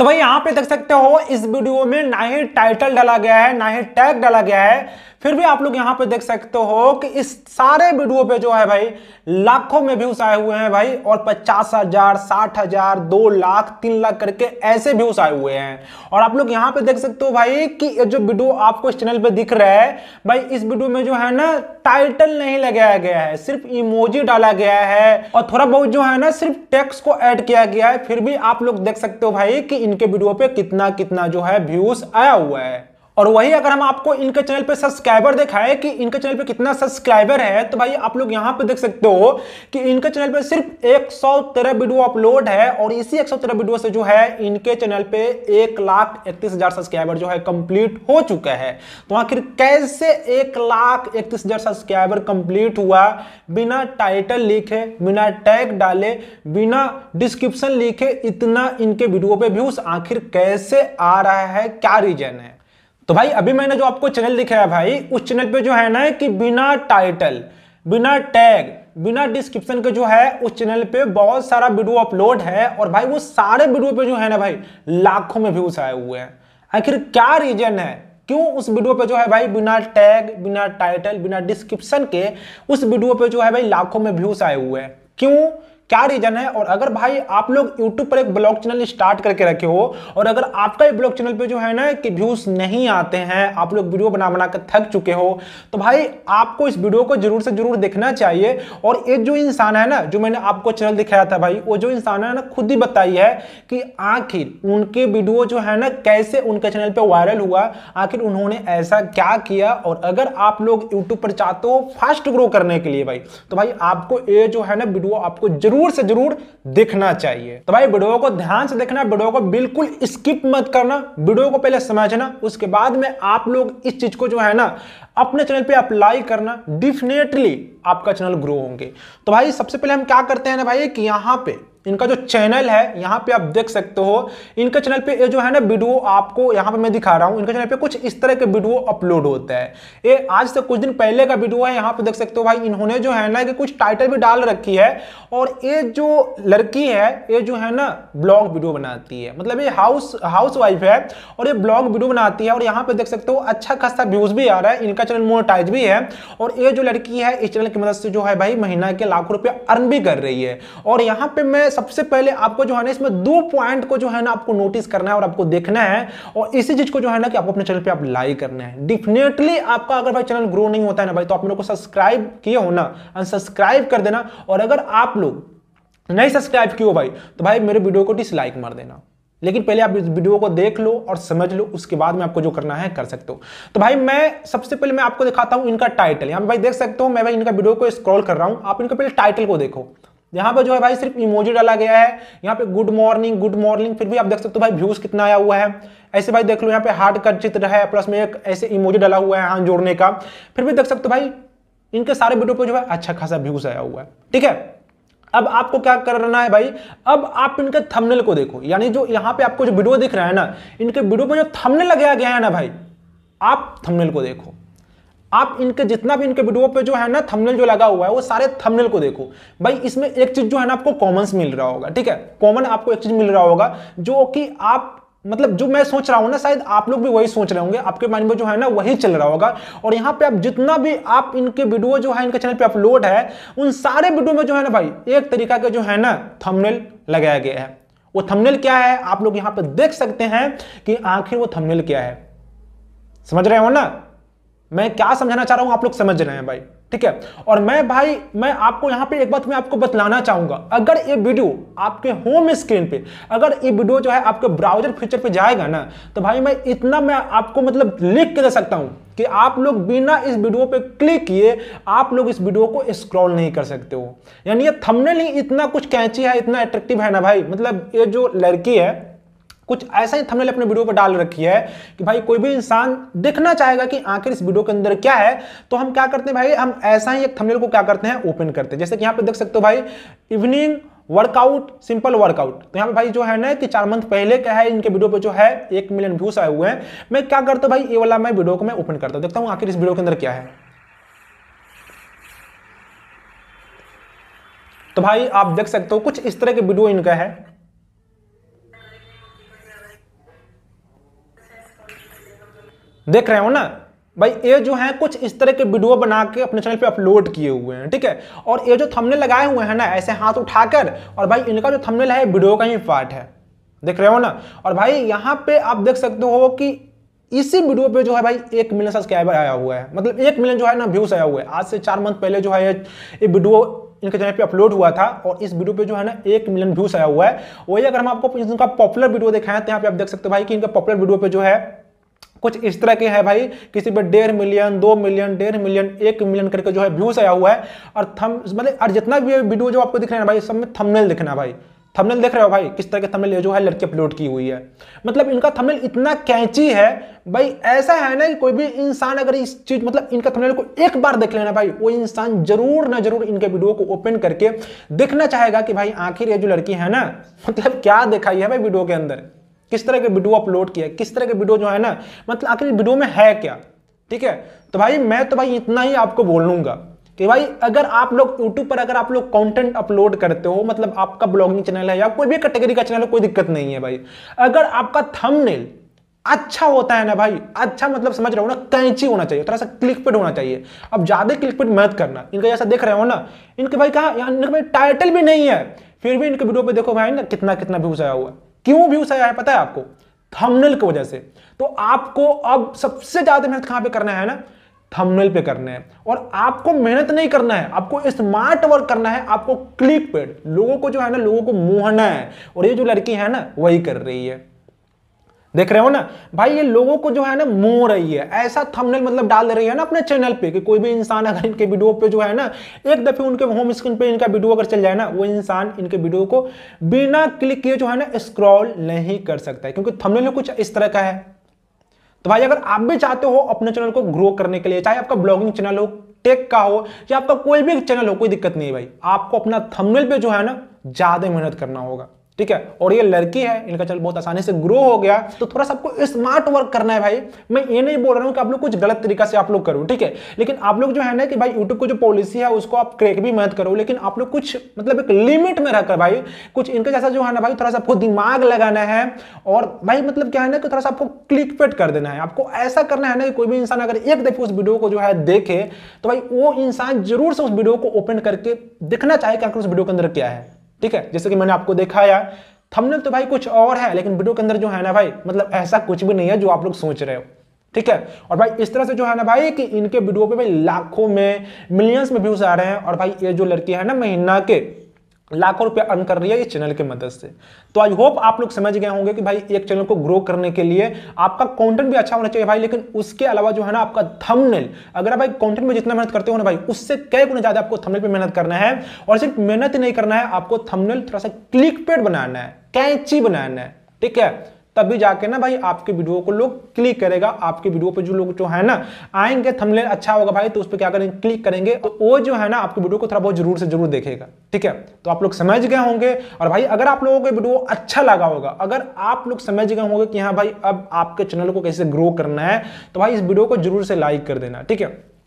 तो भाई यहां पे देख सकते हो इस वीडियो में ना ही टाइटल डाला गया है ना ही टैग डाला गया है फिर भी आप लोग यहां पे देख सकते हो कि इस सारे वीडियो पे जो है भाई लाखों में व्यूज आए हुए हैं भाई और पचास हजार साठ हजार दो लाख तीन लाख करके ऐसे व्यूज आए हुए हैं और आप लोग यहां पे देख सकते हो भाई कि ये जो वीडियो आपको इस चैनल पे दिख रहा है भाई इस वीडियो में जो है ना टाइटल नहीं लगाया गया है सिर्फ इमोजी डाला गया है और थोड़ा बहुत जो है ना सिर्फ टेक्स को एड किया गया है फिर भी आप लोग देख सकते हो भाई कि इनके वीडियो पे कितना कितना जो है व्यूज आया हुआ है और वही अगर हम आपको इनके चैनल पे सब्सक्राइबर दिखाए कि इनके चैनल पे कितना सब्सक्राइबर है तो भाई आप लोग यहाँ पे देख सकते हो कि इनके चैनल पे सिर्फ एक वीडियो अपलोड है और इसी एक वीडियो से जो है इनके चैनल पे एक लाख इकतीस हजार सब्सक्राइबर जो है कंप्लीट हो चुका है तो आखिर कैसे एक लाख इकतीस हजार सब्सक्राइबर कंप्लीट हुआ बिना टाइटल लिखे बिना टैग डाले बिना डिस्क्रिप्शन लिखे इतना इनके वीडियो पे व्यूज आखिर कैसे आ रहा है क्या रीजन है तो भाई अभी मैंने जो आपको चैनल दिखाया भाई उस चैनल पे जो है ना कि बिना टाइटल बिना टैग बिना डिस्क्रिप्शन के जो है उस चैनल पे बहुत सारा वीडियो अपलोड है और भाई वो सारे वीडियो पे जो है ना भाई लाखों में व्यूज आए हुए हैं आखिर क्या रीजन है क्यों उस वीडियो पे जो है भाई बिना टैग बिना टाइटल बिना डिस्क्रिप्शन के उस वीडियो पे जो है भाई लाखों में व्यूज आए हुए हैं क्यों क्या रीजन है और अगर भाई आप लोग यूट्यूब पर एक ब्लॉग चैनल स्टार्ट करके रखे हो और अगर आपका ब्लॉग चैनल पे जो है ना कि व्यूज नहीं आते हैं आप लोग वीडियो बना बना कर थक चुके हो तो भाई आपको इस वीडियो को जरूर से जरूर देखना चाहिए और ये जो इंसान है ना जो मैंने आपको चैनल दिखाया था भाई वो जो इंसान है ना खुद ही बताई है कि आखिर उनके वीडियो जो है ना कैसे उनके चैनल पर वायरल हुआ आखिर उन्होंने ऐसा क्या किया और अगर आप लोग यूट्यूब पर चाहते हो फास्ट ग्रो करने के लिए भाई तो भाई आपको ये जो है ना वीडियो आपको जरूर जरूर से जरूर देखना चाहिए तो भाई वीडियो को ध्यान से देखना वीडियो को बिल्कुल स्किप मत करना वीडियो को पहले समझना उसके बाद में आप लोग इस चीज को जो है ना अपने चैनल पर अप्लाई करना डिफिनेटली आपका चैनल ग्रो होंगे तो भाई सबसे पहले हम क्या करते हैं ना भाई कि यहाँ पे इनका जो चैनल है यहाँ पे आप देख सकते हो इनके चैनल पे ये जो है ना वीडियो आपको यहाँ पे मैं दिखा रहा हूँ इनके चैनल पे कुछ इस तरह के वीडियो अपलोड होता है ये आज से कुछ दिन पहले का वीडियो है यहाँ पे देख सकते हो भाई इन्होंने जो है ना कि कुछ टाइटल भी डाल रखी है और ये जो लड़की है ये जो है ना ब्लॉग वीडियो बनाती है मतलब ये हाउस हाउस वाइफ है और ये ब्लॉग वीडियो बनाती है और यहाँ पे देख सकते हो अच्छा खासा व्यूज भी आ रहा है इनका चैनल मोनोटाइज भी है और ये जो लड़की है इस चैनल की मदद से जो है भाई महीना के लाखों रुपया अर्न भी कर रही है और यहां पे मैं सबसे पहले आपको जो है ना इसमें दो पॉइंट को जो है ना आपको नोटिस करना है और आपको देखना है और इसी चीज को जो है ना कि आपको अपने चैनल पर आप लाइक करना है डेफिनेटली आपका अगर भाई चैनल ग्रो नहीं होता है ना भाई तो आप लोग को सब्सक्राइब किए हो ना अनसब्सक्राइब कर देना और अगर आप लोग नहीं सब्सक्राइब किए भाई तो भाई मेरे वीडियो को डिसलाइक मार देना लेकिन पहले आप वीडियो को देख लो और समझ लो उसके बाद में आपको जो करना है कर सकते हो तो भाई मैं सबसे पहले मैं आपको दिखाता हूं इनका टाइटल यहाँ भाई देख सकते हो मैं भाई इनका वीडियो को स्क्रॉल कर रहा हूँ आप इनका पहले टाइटल को देखो यहाँ पर जो है भाई सिर्फ इमोजी डाला गया है यहाँ पे गुड मॉर्निंग गुड मॉर्निंग फिर भी आप देख सकते हो भाई व्यूज कितना आया हुआ है ऐसे भाई देख लो यहाँ पे हार्ड का चित्र है प्लस में एक ऐसे इमोजी डाला हुआ है हाथ जोड़ने का फिर भी देख सकते हो भाई इनके सारे वीडियो पर जो है अच्छा खासा व्यूज आया हुआ है ठीक है अब आपको क्या करना है भाई अब आप इनके थंबनेल को देखो यानी जो यहां पे आपको जो वीडियो दिख रहा है ना इनके वीडियो पे जो थंबनेल लगाया गया है ना भाई आप थंबनेल को देखो आप इनके जितना भी इनके वीडियो पे जो है ना थंबनेल जो लगा हुआ है वो सारे थंबनेल को देखो भाई इसमें एक चीज जो है ना आपको कॉमन मिल रहा होगा ठीक है कॉमन आपको एक चीज मिल रहा होगा जो कि आप मतलब जो मैं सोच रहा हूँ ना शायद आप लोग भी वही सोच रहे होंगे आपके माइंड में जो है ना वही चल रहा होगा और यहाँ पे आप जितना भी आप इनके वीडियो जो है इनके चैनल पे अपलोड है उन सारे वीडियो में जो है ना भाई एक तरीका का जो है ना थंबनेल लगाया गया है वो थंबनेल क्या है आप लोग यहाँ पे देख सकते हैं कि आखिर वो थमनेल क्या है समझ रहे हो ना मैं क्या समझाना चाह रहा हूँ आप लोग समझ रहे हैं भाई ठीक है और मैं भाई मैं आपको यहाँ पे एक बात मैं आपको बतलाना चाहूंगा अगर ये वीडियो आपके होम स्क्रीन पे अगर ये वीडियो जो है आपके ब्राउजर फीचर पे जाएगा ना तो भाई मैं इतना मैं आपको मतलब लिख के दे सकता हूँ कि आप लोग बिना इस वीडियो पे क्लिक किए आप लोग इस वीडियो को स्क्रॉल नहीं कर सकते हो यानी ये थंबनेल ही इतना कुछ कैंची है इतना अट्रैक्टिव है ना भाई मतलब ये जो लड़की है कुछ ऐसा ही थंबनेल अपने वीडियो पर डाल रखी है कि भाई कोई भी इंसान देखना चाहेगा कि आखिर इस वीडियो के अंदर क्या है तो हम क्या करते हैं भाई हम ऐसा ही एक थंबनेल को क्या करते हैं ओपन करते हैं जैसे कि यहाँ पे देख सकते हो भाई इवनिंग वर्कआउट सिंपल वर्कआउट तो यहाँ पे भाई जो है ना कि चार मंथ पहले का है इनके वीडियो पे जो है एक मिलियन व्यूज आए हुए हैं मैं क्या करता हूँ भाई ये वाला मैं वीडियो को मैं ओपन करता हूँ देखता हूँ आखिर इस वीडियो के अंदर क्या है तो भाई आप देख सकते हो कुछ इस तरह के वीडियो इनका है देख रहे हो ना भाई ये जो है कुछ इस तरह के वीडियो बना के अपने चैनल पे अपलोड किए हुए हैं ठीक है और ये जो थंबनेल लगाए हुए हैं ना ऐसे हाथ उठाकर और भाई इनका जो थंबनेल है वीडियो का ही पार्ट है देख रहे हो ना और भाई यहाँ पे आप देख सकते हो कि इसी वीडियो पे जो है भाई एक मिलियन सब्सक्राइबर आया हुआ है मतलब एक मिलियन जो है ना व्यूज आया हुआ है आज से चार मंथ पहले जो है ये वीडियो इनके चैनल पे अपलोड हुआ था और इस वीडियो पे जो है ना एक मिलियन व्यूज आया हुआ है वही अगर हम आपको इनका पॉपुलर वीडियो दिखाएं तो यहाँ पे आप देख सकते हो भाई कि इनका पॉपुलर वीडियो पे जो है कुछ इस तरह के है भाई किसी पे डेढ़ मिलियन दो मिलियन डेढ़ मिलियन एक मिलियन करके जो है व्यूज आया हुआ है और थम मतलब और जितना भी वीडियो जो आपको दिख रहे हैं भाई सब में थमनेल दिखना भाई थंबनेल देख रहे हो भाई किस तरह के थंबनेल जो है लड़की अपलोड की हुई है मतलब इनका थंबनेल इतना कैंची है भाई ऐसा है ना कि कोई भी इंसान अगर इस चीज मतलब इनका थंबनेल को एक बार देख लेना भाई वो इंसान जरूर ना जरूर इनके वीडियो को ओपन करके देखना चाहेगा कि भाई आखिर ये जो लड़की है ना मतलब क्या दिखाई है भाई वीडियो के अंदर किस तरह के वीडियो अपलोड किया किस तरह के वीडियो जो है ना मतलब आखिर वीडियो में है क्या ठीक है तो भाई मैं तो भाई इतना ही आपको बोल लूंगा कि भाई अगर आप लोग YouTube पर अगर आप लोग कंटेंट अपलोड करते हो मतलब आपका ब्लॉगिंग चैनल है या कोई भी कैटेगरी का चैनल है कोई दिक्कत नहीं है भाई अगर आपका थंबनेल अच्छा होता है ना भाई अच्छा मतलब समझ रहे हो ना कैंची होना चाहिए थोड़ा सा क्लिक पेड होना चाहिए अब ज्यादा क्लिक पेड मत करना इनका जैसा देख रहे हो ना इनके भाई कहा भाई टाइटल भी नहीं है फिर भी इनके वीडियो पे देखो भाई ना कितना कितना व्यूज आया हुआ है क्यों व्यूज आया है पता है आपको थमनल की वजह से तो आपको अब सबसे ज्यादा मेहनत कहां पे करना है ना थमनल पे करना है और आपको मेहनत नहीं करना है आपको स्मार्ट वर्क करना है आपको क्लिक पेड लोगों को जो है ना लोगों को मोहना है और ये जो लड़की है ना वही कर रही है देख रहे हो ना भाई ये लोगों को जो है ना मोह रही है ऐसा थंबनेल मतलब डाल दे रही है ना अपने चैनल पे कि कोई भी इंसान अगर इनके वीडियो पे जो है ना एक दफे उनके होम स्क्रीन पे इनका वीडियो अगर चल जाए ना वो इंसान इनके वीडियो को बिना क्लिक किए जो है ना स्क्रॉल नहीं कर सकता क्योंकि क्योंकि में कुछ इस तरह का है तो भाई अगर आप भी चाहते हो अपने चैनल को ग्रो करने के लिए चाहे आपका ब्लॉगिंग चैनल हो टेक का हो या आपका कोई भी चैनल हो कोई दिक्कत नहीं है भाई आपको अपना थमनेल पे जो है ना ज्यादा मेहनत करना होगा ठीक है और ये लड़की है इनका चल बहुत आसानी से ग्रो हो गया तो थोड़ा सा आपको स्मार्ट वर्क करना है भाई मैं ये नहीं बोल रहा हूँ कि आप लोग कुछ गलत तरीका से आप लोग करो ठीक है लेकिन आप लोग जो है ना कि भाई यूट्यूब को जो पॉलिसी है उसको आप क्रेक भी मेहनत करो लेकिन आप लोग कुछ मतलब एक लिमिट में रहकर भाई कुछ इनका जैसा जो है ना भाई थोड़ा सा आपको दिमाग लगाना है और भाई मतलब क्या है ना कि थोड़ा सा आपको क्लिक पेट कर देना है आपको ऐसा करना है ना कि कोई भी इंसान अगर एक दफे उस वीडियो को जो है देखे तो भाई वो इंसान जरूर से उस वीडियो को ओपन करके देखना चाहे कि आखिर उस वीडियो के अंदर क्या है ठीक है जैसे कि मैंने आपको दिखाया थंबनेल तो भाई कुछ और है लेकिन वीडियो के अंदर जो है ना भाई मतलब ऐसा कुछ भी नहीं है जो आप लोग सोच रहे हो ठीक है और भाई इस तरह से जो है ना भाई कि इनके वीडियो पे भाई लाखों में मिलियंस में व्यूज आ रहे हैं और भाई ये जो लड़की है ना महीना के लाखों रुपया अर्न कर रही है इस चैनल की मदद से तो आई होप आप लोग समझ गए होंगे कि भाई एक चैनल को ग्रो करने के लिए आपका कंटेंट भी अच्छा होना चाहिए भाई लेकिन उसके अलावा जो है ना आपका थंबनेल अगर आप भाई कंटेंट में जितना मेहनत करते हो ना भाई उससे कई गुना ज़्यादा आपको थंबनेल पे मेहनत करना है और सिर्फ मेहनत नहीं करना है आपको थमनेल थोड़ा सा क्लिक पेड बनाना है कैंची बनाना है ठीक है तभी जाके ना भाई आपके वीडियो को लोग क्लिक करेगा आपके वीडियो पे जो लोग जो है ना आएंगे थंबनेल अच्छा होगा भाई तो उस पर क्या करेंगे क्लिक करेंगे तो वो जो है ना आपके वीडियो को थोड़ा बहुत जरूर से जरूर देखेगा ठीक है तो आप लोग समझ गए होंगे और भाई अगर आप लोगों को वीडियो अच्छा लगा होगा अगर आप लोग समझ गए होंगे कि हाँ भाई अब आपके चैनल को कैसे ग्रो करना है तो भाई इस वीडियो को जरूर से लाइक कर देना ठीक है